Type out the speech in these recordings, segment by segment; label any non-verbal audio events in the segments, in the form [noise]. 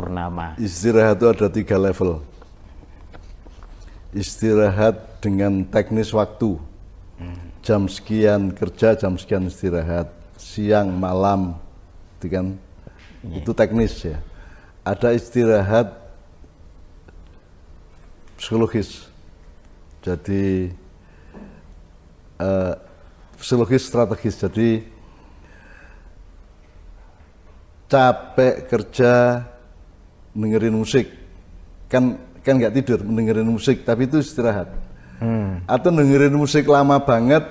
purnama. Istirahat itu ada tiga level. Istirahat dengan teknis waktu. Jam sekian kerja, jam sekian istirahat. Siang, malam, itu kan. Yeah. Itu teknis ya. Ada istirahat psikologis. Jadi uh, psikologis strategis. Jadi capek kerja dengerin musik kan kan nggak tidur dengerin musik tapi itu istirahat hmm. atau dengerin musik lama banget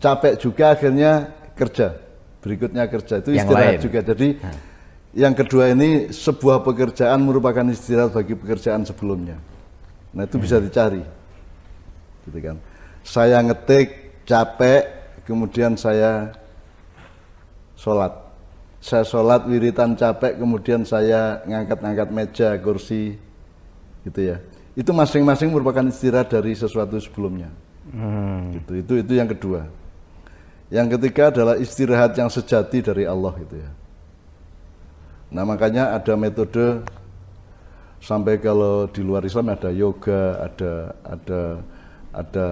capek juga akhirnya kerja berikutnya kerja itu istirahat yang juga jadi hmm. yang kedua ini sebuah pekerjaan merupakan istirahat bagi pekerjaan sebelumnya nah itu hmm. bisa dicari gitu kan saya ngetik capek kemudian saya sholat saya sholat wiritan capek kemudian saya ngangkat-ngangkat meja kursi gitu ya itu masing-masing merupakan istirahat dari sesuatu sebelumnya hmm. gitu itu itu yang kedua yang ketiga adalah istirahat yang sejati dari Allah gitu ya nah makanya ada metode sampai kalau di luar Islam ada yoga ada ada ada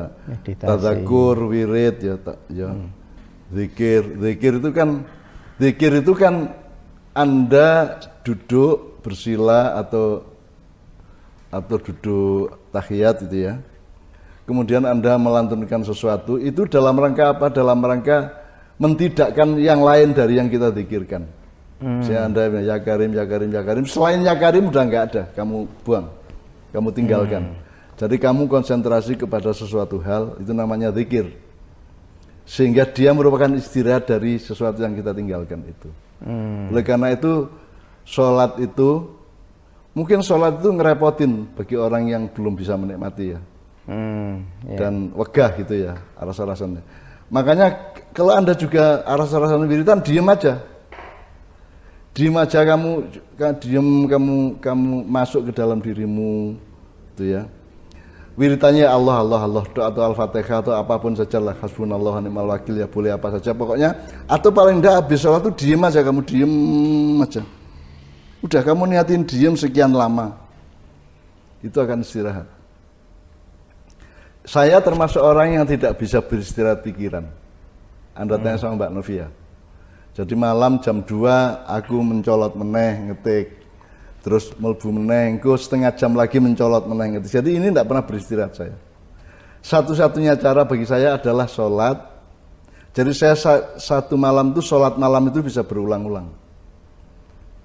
tadakur wirid ya tak ya hmm. zikir zikir itu kan Zikir itu kan Anda duduk bersila atau atau duduk tahiyat itu ya. Kemudian Anda melantunkan sesuatu itu dalam rangka apa? Dalam rangka mentidakkan yang lain dari yang kita zikirkan. Hmm. Saya Anda ya Karim, ya Karim, ya Karim. Selain ya Karim udah nggak ada, kamu buang. Kamu tinggalkan. Hmm. Jadi kamu konsentrasi kepada sesuatu hal itu namanya zikir sehingga dia merupakan istirahat dari sesuatu yang kita tinggalkan itu. Hmm. Oleh karena itu, sholat itu mungkin sholat itu ngerepotin bagi orang yang belum bisa menikmati ya, hmm, yeah. dan wegah gitu ya alasan-alasannya. Makanya kalau anda juga arah alasan wiritan diem aja, diem aja kamu, diem kamu kamu masuk ke dalam dirimu, gitu ya wiritannya Allah Allah Allah doa atau al-fatihah atau apapun saja sajalah hasbunallah ni'mal wakil ya boleh apa saja pokoknya atau paling tidak habis sholat tuh diem aja kamu diem aja udah kamu niatin diem sekian lama itu akan istirahat saya termasuk orang yang tidak bisa beristirahat pikiran anda tanya hmm. sama Mbak Novia jadi malam jam 2 aku mencolot meneh ngetik terus melbu meneng, setengah jam lagi mencolot meneng. Jadi ini tidak pernah beristirahat saya. Satu-satunya cara bagi saya adalah sholat. Jadi saya satu malam itu sholat malam itu bisa berulang-ulang.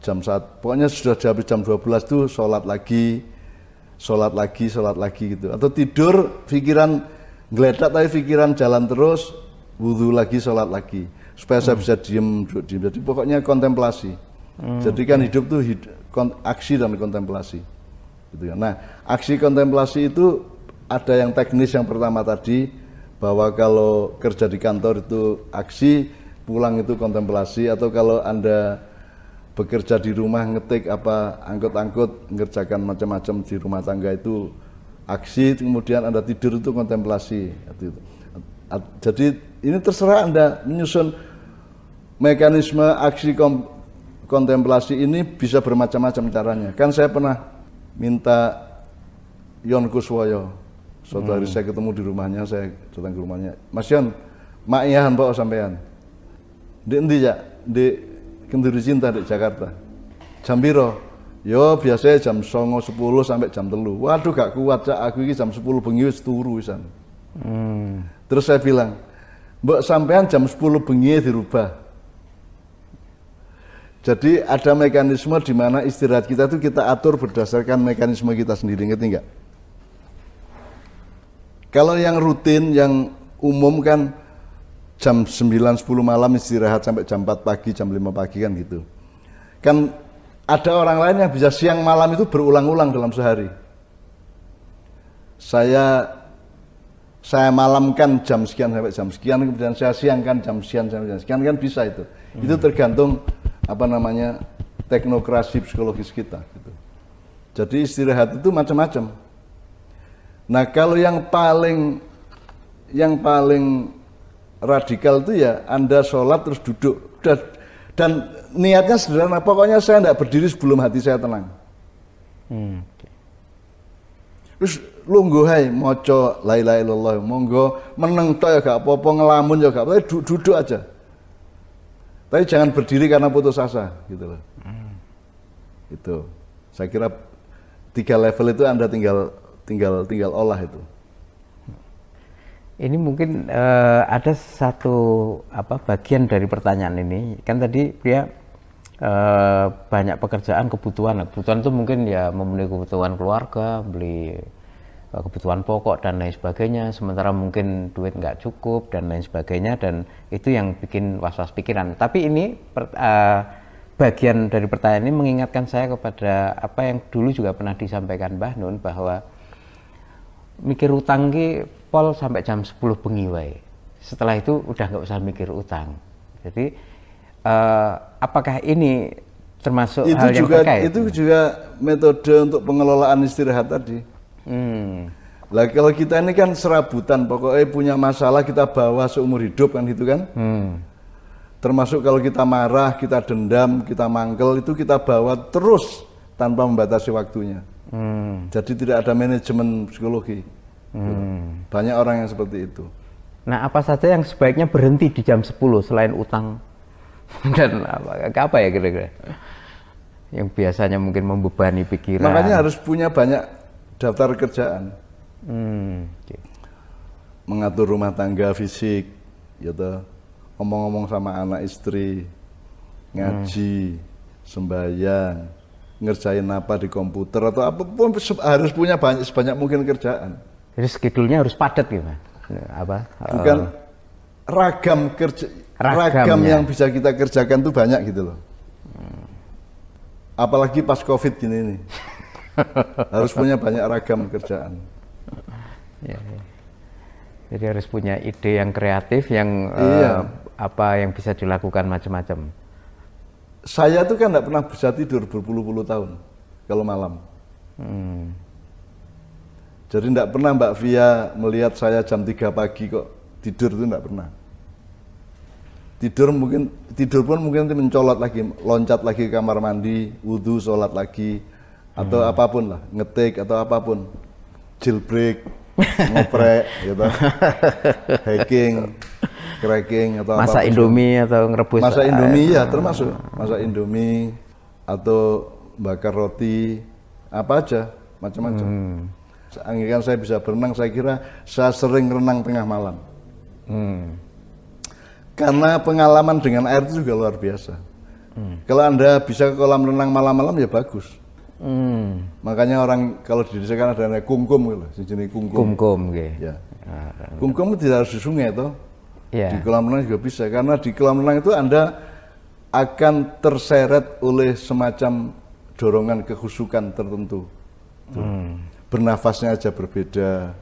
Jam saat, pokoknya sudah habis jam 12 itu sholat lagi, sholat lagi, sholat lagi gitu. Atau tidur, pikiran ngeledak tapi pikiran jalan terus, wudhu lagi, sholat lagi. Supaya saya hmm. bisa diem, duduk diem. Jadi pokoknya kontemplasi. Hmm. Jadi kan hidup tuh hidup, aksi dan kontemplasi. Gitu ya. Nah, aksi kontemplasi itu ada yang teknis yang pertama tadi bahwa kalau kerja di kantor itu aksi, pulang itu kontemplasi atau kalau Anda bekerja di rumah ngetik apa angkut-angkut ngerjakan macam-macam di rumah tangga itu aksi kemudian Anda tidur itu kontemplasi gitu. Jadi ini terserah Anda menyusun mekanisme aksi kontemplasi ini bisa bermacam-macam caranya. Kan saya pernah minta Yon Kuswoyo. Suatu hari hmm. saya ketemu di rumahnya, saya datang ke rumahnya. Mas Yon, mak iyahan sampean. Di nanti ya? Di Kenduri Cinta di Jakarta. Jam Yo biasanya jam songo sepuluh sampai jam telu. Waduh gak kuat cak aku ini jam sepuluh bengi wis turu Hmm. Terus saya bilang, Mbak sampean jam sepuluh bengi dirubah." Jadi ada mekanisme di mana istirahat kita itu kita atur berdasarkan mekanisme kita sendiri, ngerti nggak? Kalau yang rutin, yang umum kan jam 9-10 malam istirahat sampai jam 4 pagi, jam 5 pagi kan gitu. Kan ada orang lain yang bisa siang malam itu berulang-ulang dalam sehari. Saya saya malamkan jam sekian sampai jam sekian, kemudian saya siangkan jam sekian sampai jam sekian kan bisa itu. Itu tergantung apa namanya teknokrasi psikologis kita. Gitu. Jadi istirahat itu macam-macam. Nah kalau yang paling yang paling radikal itu ya Anda sholat terus duduk dan, dan niatnya sederhana. Pokoknya saya tidak berdiri sebelum hati saya tenang. Hmm. Terus lunggu hai moco la ilaha illallah monggo meneng tok ya gak apa-apa ngelamun ya gak apa-apa duduk aja tapi jangan berdiri karena putus asa gitu loh. Hmm. Itu. Saya kira tiga level itu Anda tinggal tinggal tinggal olah itu. Ini mungkin uh, ada satu apa bagian dari pertanyaan ini. Kan tadi dia uh, banyak pekerjaan kebutuhan. Kebutuhan itu mungkin ya memenuhi kebutuhan keluarga, beli Eh, kebutuhan pokok dan lain sebagainya sementara mungkin duit nggak cukup dan lain sebagainya dan itu yang bikin was-was pikiran tapi ini per, uh, bagian dari pertanyaan ini mengingatkan saya kepada apa yang dulu juga pernah disampaikan Mbah Nun bahwa mikir utang ki pol sampai jam 10 bengi setelah itu udah nggak usah mikir utang jadi uh, apakah ini termasuk itu hal juga, yang terkait itu juga metode untuk pengelolaan istirahat tadi Hmm. Lah kalau kita ini kan serabutan, pokoknya punya masalah kita bawa seumur hidup kan gitu kan. Hmm. Termasuk kalau kita marah, kita dendam, kita mangkel itu kita bawa terus tanpa membatasi waktunya. Hmm. Jadi tidak ada manajemen psikologi. Hmm. Banyak orang yang seperti itu. Nah, apa saja yang sebaiknya berhenti di jam 10 selain utang [laughs] dan apa, apa ya kira-kira? Yang biasanya mungkin membebani pikiran. Makanya harus punya banyak daftar kerjaan. Hmm, okay. Mengatur rumah tangga fisik, gitu. Ngomong-ngomong sama anak istri, ngaji, hmm. sembahyang, ngerjain apa di komputer atau apapun harus punya banyak sebanyak mungkin kerjaan. Jadi skedulnya harus padat gitu, apa? Bukan uh, ragam kerja Ragamnya. ragam ya. yang bisa kita kerjakan tuh banyak gitu loh. Hmm. Apalagi pas Covid gini nih harus punya banyak ragam kerjaan. Ya, ya. Jadi harus punya ide yang kreatif, yang eh, iya. uh, apa yang bisa dilakukan macam-macam. Saya tuh kan tidak pernah bisa tidur berpuluh-puluh tahun kalau malam. Hmm. Jadi tidak pernah Mbak Via melihat saya jam 3 pagi kok tidur itu tidak pernah. Tidur mungkin tidur pun mungkin nanti mencolot lagi, loncat lagi ke kamar mandi, wudhu, sholat lagi, atau hmm. apapun lah, ngetik atau apapun, jailbreak, [laughs] ngeprek, gitu, hacking, cracking atau masa apapun. Indomie atau ngerebus masa eh, Indomie ya hmm. termasuk masa Indomie atau bakar roti apa aja macam-macam. Hmm. Anggikan saya bisa berenang, saya kira saya sering renang tengah malam. Hmm. Karena pengalaman dengan air itu juga luar biasa. Hmm. Kalau Anda bisa ke kolam renang malam-malam ya bagus. Hmm. Makanya orang kalau di desa kan ada kumkum gitu, sejenis kumkum. kungkum. gitu. Ya. Ah, ah, ah. kungkum itu tidak harus di sungai toh. Yeah. Di kolam renang juga bisa karena di kolam renang itu Anda akan terseret oleh semacam dorongan kehusukan tertentu. Hmm. Bernafasnya aja berbeda.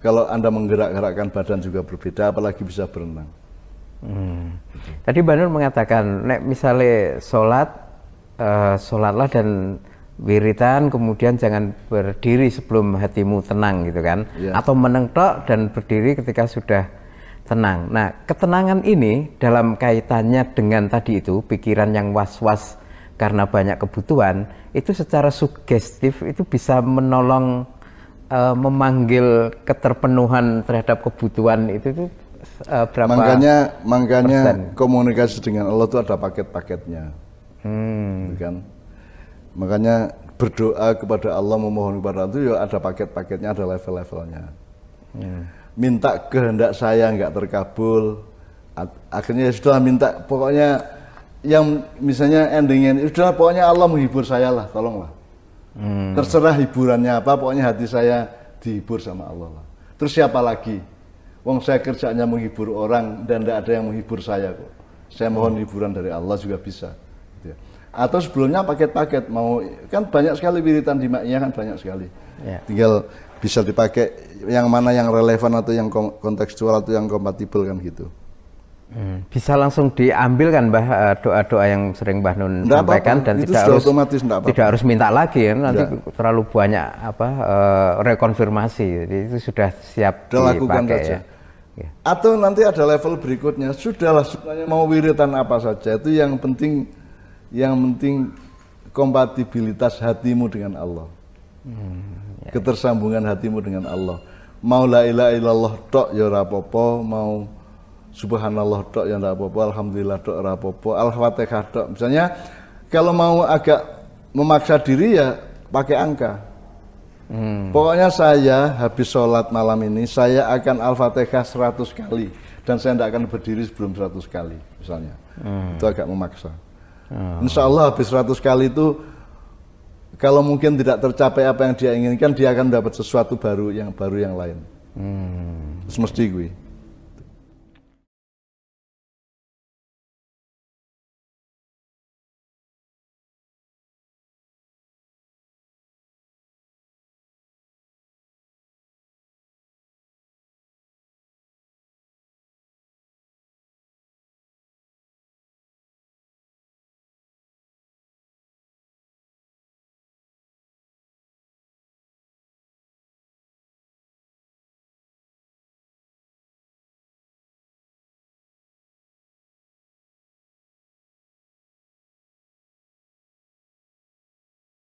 Kalau Anda menggerak-gerakkan badan juga berbeda, apalagi bisa berenang. Hmm. Tadi Banur mengatakan, nek misalnya sholat uh, sholatlah dan wiritan kemudian jangan berdiri sebelum hatimu tenang gitu kan yeah. atau menengtok dan berdiri ketika sudah tenang nah ketenangan ini dalam kaitannya dengan tadi itu pikiran yang was-was karena banyak kebutuhan itu secara sugestif itu bisa menolong uh, memanggil keterpenuhan terhadap kebutuhan itu tuh eh, uh, berapa makanya makanya persen? komunikasi dengan Allah itu ada paket-paketnya hmm. Gitu kan makanya berdoa kepada Allah memohon kepada itu ya ada paket-paketnya ada level-levelnya hmm. minta kehendak saya nggak terkabul akhirnya ya sudah minta pokoknya yang misalnya endingnya ya sudah pokoknya Allah menghibur saya lah tolonglah hmm. terserah hiburannya apa pokoknya hati saya dihibur sama Allah lah terus siapa lagi Wong saya kerjanya menghibur orang dan tidak ada yang menghibur saya kok saya mohon hmm. hiburan dari Allah juga bisa atau sebelumnya paket-paket mau kan banyak sekali wiritan di maknya kan banyak sekali yeah. tinggal bisa dipakai yang mana yang relevan atau yang kontekstual atau yang kompatibel kan gitu hmm. bisa langsung diambil kan mbah eh, doa-doa yang sering mbah Nun nggak sampaikan apa -apa. dan tidak harus otomatis, apa -apa. tidak harus minta lagi ya nanti nggak. terlalu banyak apa uh, rekonfirmasi jadi itu sudah siap dilakukan dipakai ya. saja. Ya. Atau nanti ada level berikutnya, sudahlah sebenarnya mau wiritan apa saja itu yang penting yang penting kompatibilitas hatimu dengan Allah. Hmm, ya. Ketersambungan hatimu dengan Allah. Mau la ilaha illallah tok ya rapopo, mau subhanallah tok ya rapopo, alhamdulillah tok rapopo, al-fatihah tok. Misalnya kalau mau agak memaksa diri ya pakai angka. Hmm. Pokoknya saya habis sholat malam ini saya akan al-fatihah 100 kali dan saya tidak akan berdiri sebelum 100 kali misalnya. Hmm. Itu agak memaksa. Oh. Insya Allah habis 100 kali itu kalau mungkin tidak tercapai apa yang dia inginkan, dia akan dapat sesuatu baru yang baru yang lain. Hmm. Semesti gue.